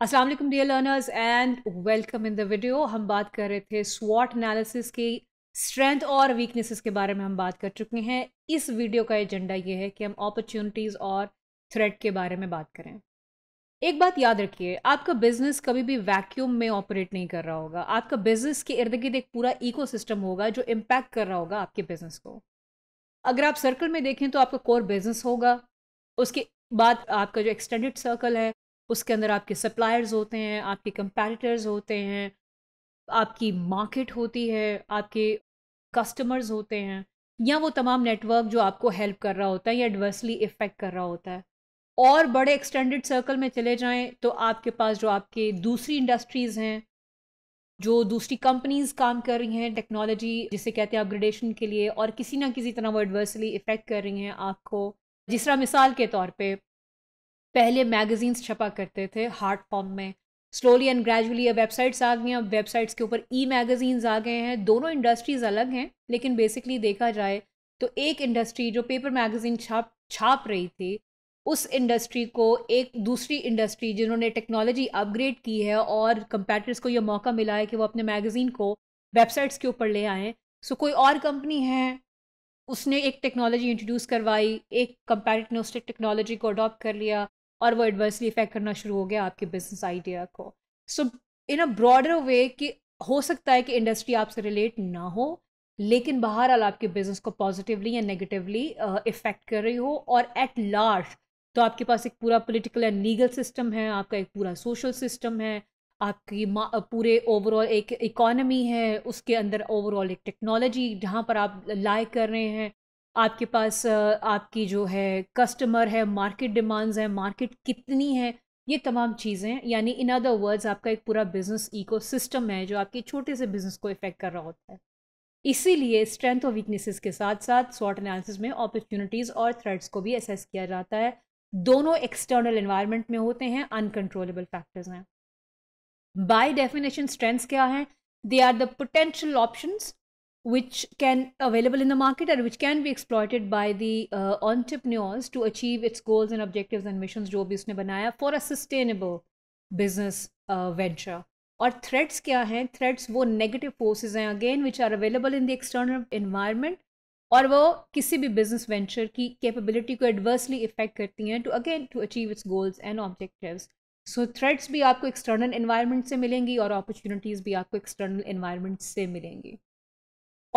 Aslam dear learners and welcome in the video हम बात कर रहे थे स्वॉट एनालिसिस की स्ट्रेंथ और वीकनेसेस के बारे में हम बात कर चुके हैं इस वीडियो का एजेंडा ये है कि हम अपॉर्चुनिटीज़ और थ्रेड के बारे में बात करें एक बात याद रखिए आपका बिजनेस कभी भी वैक्यूम में ऑपरेट नहीं कर रहा होगा आपका बिजनेस के इर्द गिर्द एक पूरा इको होगा जो इम्पैक्ट कर रहा होगा आपके बिजनेस को अगर आप सर्कल में देखें तो आपका कोर बिजनेस होगा उसके बाद आपका जो एक्सटेंडेड सर्कल है उसके अंदर आपके सप्लायर्स होते हैं आपके कंपेरिटर्स होते हैं आपकी मार्केट होती है आपके कस्टमर्स होते हैं या वो तमाम नेटवर्क जो आपको हेल्प कर रहा होता है या एडवर्सली इफ़ेक्ट कर रहा होता है और बड़े एक्सटेंडेड सर्कल में चले जाएं तो आपके पास जो आपके दूसरी इंडस्ट्रीज़ हैं जो दूसरी कंपनीज काम कर रही हैं टेक्नोलॉजी जिसे कहते हैं अपग्रेडेशन के लिए और किसी ना किसी तरह वो एडवर्सली इफ़ेक्ट कर रही हैं आपको जिस तरह मिसाल के तौर पे पहले मैगजीन्स छपा करते थे हार्ड फॉर्म में स्लोली एंड ग्रेजुअली अब वेबसाइट्स आ गई हैं अब वेबसाइट्स के ऊपर ई मैगजीन्स आ गए हैं दोनों इंडस्ट्रीज़ अलग हैं लेकिन बेसिकली देखा जाए तो एक इंडस्ट्री जो पेपर मैगजीन छाप छाप रही थी उस इंडस्ट्री को एक दूसरी इंडस्ट्री जिन्होंने टेक्नोलॉजी अपग्रेड की है और कंपेटर्स को यह मौका मिला है कि वो अपने मैगज़ीन को वेबसाइट्स के ऊपर ले आएँ सो कोई और कंपनी है उसने एक टेक्नोलॉजी इंट्रोड्यूस करवाई एक कंपेटिट ने उस टेक्नोलॉजी को अडॉप्ट कर लिया और वो एडवर्सली इफेक्ट करना शुरू हो गया आपके बिजनेस आइडिया को सो इन अ ब्रॉडर वे कि हो सकता है कि इंडस्ट्री आपसे रिलेट ना हो लेकिन बाहर आल आपके बिजनेस को पॉजिटिवली या नेगेटिवली इफेक्ट uh, कर रही हो और एट लार्ज तो आपके पास एक पूरा पॉलिटिकल एंड लीगल सिस्टम है आपका एक पूरा सोशल सिस्टम है आपकी पूरे ओवरऑल एक इकॉनमी है उसके अंदर ओवरऑल एक टेक्नोलॉजी जहाँ पर आप लाइक कर रहे हैं आपके पास आपकी जो है कस्टमर है मार्केट डिमांड्स है मार्केट कितनी है ये तमाम चीज़ें यानी इन अदर वर्ड्स आपका एक पूरा बिजनेस इकोसिस्टम है जो आपके छोटे से बिजनेस को इफेक्ट कर रहा होता है इसीलिए स्ट्रेंथ और वीकनेसेस के साथ साथ शॉर्ट एनालिसिस में अपॉर्चुनिटीज़ और थ्रेड्स को भी असेस किया जाता है दोनों एक्सटर्नल एनवायरनमेंट में होते हैं अनकंट्रोलेबल फैक्टर्स हैं बाय डेफिनेशन स्ट्रेंथ्स क्या हैं they are the potential options which can available in the market and which can be exploited by the uh, entrepreneurs to achieve its goals and objectives and missions जो भी उसने बनाया for a sustainable business uh, venture और threats क्या हैं threats वो negative forces again which are available in the external environment और वो किसी business venture capability को adversely affect करती हैं to again to achieve its goals and objectives so so, threats भी आपको एक्सटर्नल external environment, मिलेंगी और अपॉर्चुनिटीज़ be आपको एक्सटर्नल इन्वायरमेंट से मिलेंगी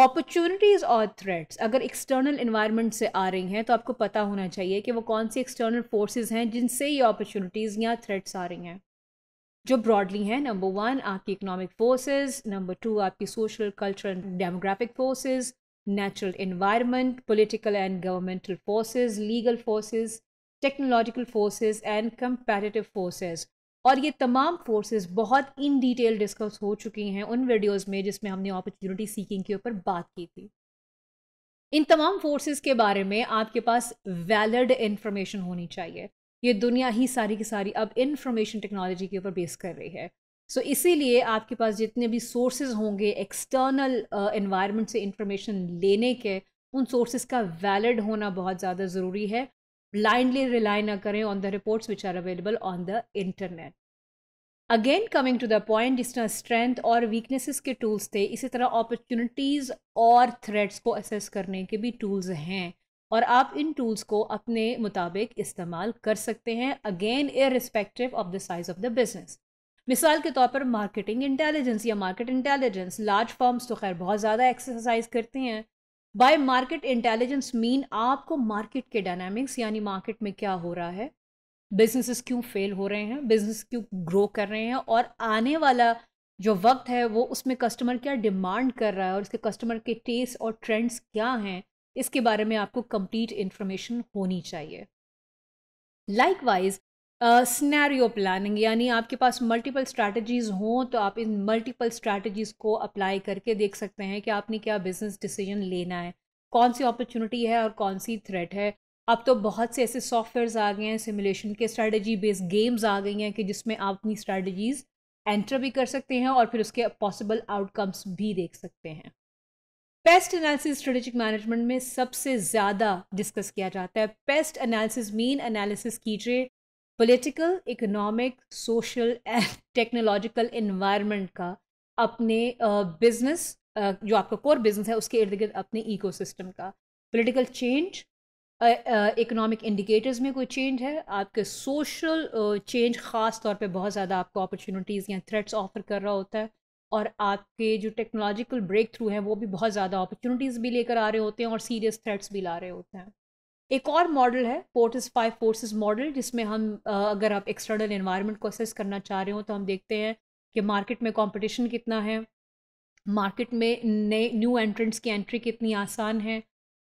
अपॉर्चुनिटीज़ और थ्रेट्स अगर एक्सटर्नल इन्वायरमेंट से आ रही हैं तो आपको पता होना चाहिए कि वो कौन सी एक्सटर्नल फोर्सेज हैं जिनसे ये अपॉर्चुनिटीज़ या थ्रेट्स आ रही हैं जो ब्रॉडली हैं नंबर वन आपकी इकोनॉमिक फोर्सेस नंबर टू आपकी social cultural demographic forces natural environment political and governmental forces legal forces technological forces and comparative forces और ये तमाम फोर्सेस बहुत इन डिटेल डिस्कस हो चुकी हैं उन वीडियोस में जिसमें हमने अपॉर्चुनिटी सीकिंग के ऊपर बात की थी इन तमाम फोर्सेस के बारे में आपके पास वैलिड इन्फॉर्मेशन होनी चाहिए ये दुनिया ही सारी की सारी अब इन्फॉर्मेशन टेक्नोलॉजी के ऊपर बेस कर रही है सो so, इसीलिए आपके पास जितने भी सोर्सेज होंगे एक्सटर्नल इन्वायरमेंट uh, से इन्फॉर्मेशन लेने के उन सोर्सेज का वैलिड होना बहुत ज़्यादा ज़रूरी है blindly rely na kare on the reports which are available on the internet again coming to the point जिस तरह स्ट्रेंथ और वीकनेसेस के टूल्स थे इसी तरह अपॉर्चुनिटीज़ और थ्रेड्स को असेस करने के भी टूल्स हैं और आप इन टूल्स को अपने मुताबिक इस्तेमाल कर सकते हैं again irrespective of the size of the business मिसाल के तौर पर मार्केटिंग इंटेलिजेंस या मार्केट इंटेलिजेंस लार्ज फर्म्स तो खैर बहुत ज़्यादा एक्सरसाइज करते हैं बाय मार्केट इंटेलिजेंस मीन आपको मार्केट के डायनामिक्स यानी मार्केट में क्या हो रहा है बिजनेसेस क्यों फेल हो रहे हैं बिजनेस क्यों ग्रो कर रहे हैं और आने वाला जो वक्त है वो उसमें कस्टमर क्या डिमांड कर रहा है और उसके कस्टमर के टेस्ट और ट्रेंड्स क्या हैं इसके बारे में आपको कंप्लीट इन्फॉर्मेशन होनी चाहिए लाइकवाइज स्नैरियो uh, प्लानिंग यानी आपके पास मल्टीपल स्ट्रैटेजीज़ हों तो आप इन मल्टीपल स्ट्रैटेजीज़ को अप्लाई करके देख सकते हैं कि आपने क्या बिज़नेस डिसीजन लेना है कौन सी अपॉर्चुनिटी है और कौन सी थ्रेट है अब तो बहुत से ऐसे सॉफ्टवेयर्स आ गए हैं सिमुलेशन के स्ट्रैटेजी बेस्ड गेम्स आ गई हैं कि जिसमें आप अपनी स्ट्रैटेजीज़ एंटर भी कर सकते हैं और फिर उसके पॉसिबल आउटकम्स भी देख सकते हैं पेस्ट एनालिसिस स्ट्रेटेजिक मैनेजमेंट में सबसे ज़्यादा डिस्कस किया जाता है पेस्ट एनालिसिस मेन एनालिसिस कीजिए political economic social and technological environment का अपने बिजनेस जो आपका कोर बिजनेस है उसके इर्द गिर्द अपने इकोसिस्टम का पॉलिटिकल चेंज इकोनॉमिक इंडिकेटर्स में कोई चेंज है आपके सोशल चेंज ख़ास तौर पे बहुत ज़्यादा आपको अपॉर्चुनिटीज़ या थ्रेट्स ऑफर कर रहा होता है और आपके जो टेक्नोलॉजिकल ब्रेक थ्रू हैं वो भी बहुत ज़्यादा अपॉर्चुनिटीज़ भी लेकर आ रहे होते हैं और सीरियस थ्रेट्स भी ला रहे होते हैं एक और मॉडल है फोर्टिस फाइव फोर्सेस मॉडल जिसमें हम अगर आप एक्सटर्नल इन्वायरमेंट को असेस करना चाह रहे हो तो हम देखते हैं कि मार्केट में कंपटीशन कितना है मार्केट में नए न्यू एंट्रेंट्स की एंट्री कितनी आसान है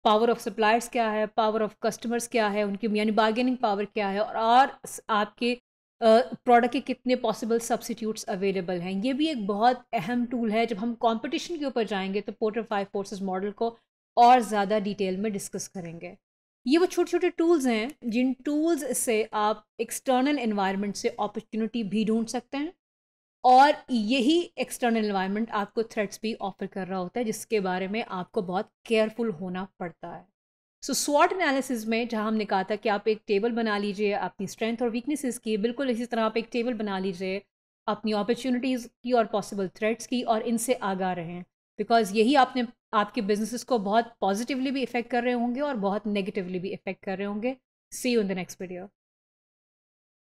पावर ऑफ सप्लायर्स क्या है पावर ऑफ कस्टमर्स क्या है उनकी यानी बार्गेनिंग पावर क्या है और, और आपके प्रोडक्ट के कितने पॉसिबल सब्सिट्यूट्स अवेलेबल हैं ये भी एक बहुत अहम टूल है जब हम कंपटीशन के ऊपर जाएंगे तो पोर्टर फाइव फोर्सेस मॉडल को और ज़्यादा डिटेल में डिस्कस करेंगे ये वो छोटे छोटे टूल्स हैं जिन टूल्स से आप एक्सटर्नल इन्वायरमेंट से अपॉर्चुनिटी भी ढूंढ सकते हैं और यही एक्सटर्नल इन्वायरमेंट आपको थ्रेट्स भी ऑफर कर रहा होता है जिसके बारे में आपको बहुत केयरफुल होना पड़ता है सो स्वॉट एनालिसिस में जहाँ हमने कहा था कि आप एक टेबल बना लीजिए अपनी स्ट्रेंथ और वीकनेसेस की बिल्कुल इसी तरह आप एक टेबल बना लीजिए अपनी अपॉर्चुनिटीज़ की और पॉसिबल थ्रेट्स की और इनसे आगा रहें बिकॉज यही आपने आपके बिजनेसेस को बहुत पॉजिटिवली भी इफेक्ट कर रहे होंगे और बहुत नेगेटिवली भी इफेक्ट कर रहे होंगे see you in the next video